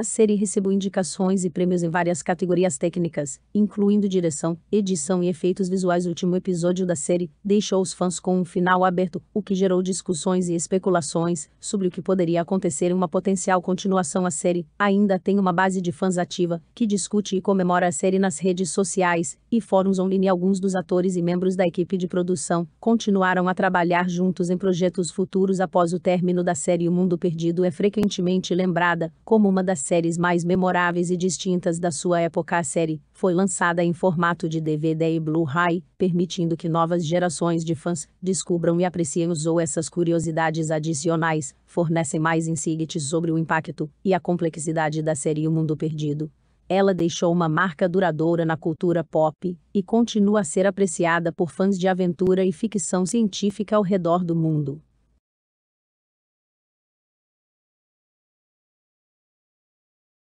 A série recebeu indicações e prêmios em várias categorias técnicas, incluindo direção, edição e efeitos visuais. O último episódio da série deixou os fãs com um final aberto, o que gerou discussões e especulações sobre o que poderia acontecer em uma potencial continuação. A série ainda tem uma base de fãs ativa, que discute e comemora a série nas redes sociais e fóruns online. Alguns dos atores e membros da equipe de produção continuaram a trabalhar juntos em projetos futuros após o término da série. O Mundo Perdido é frequentemente lembrada como uma das séries mais memoráveis e distintas da sua época, a série foi lançada em formato de DVD e Blu-ray, permitindo que novas gerações de fãs descubram e apreciem os ou essas curiosidades adicionais, fornecem mais insights sobre o impacto e a complexidade da série O Mundo Perdido. Ela deixou uma marca duradoura na cultura pop e continua a ser apreciada por fãs de aventura e ficção científica ao redor do mundo.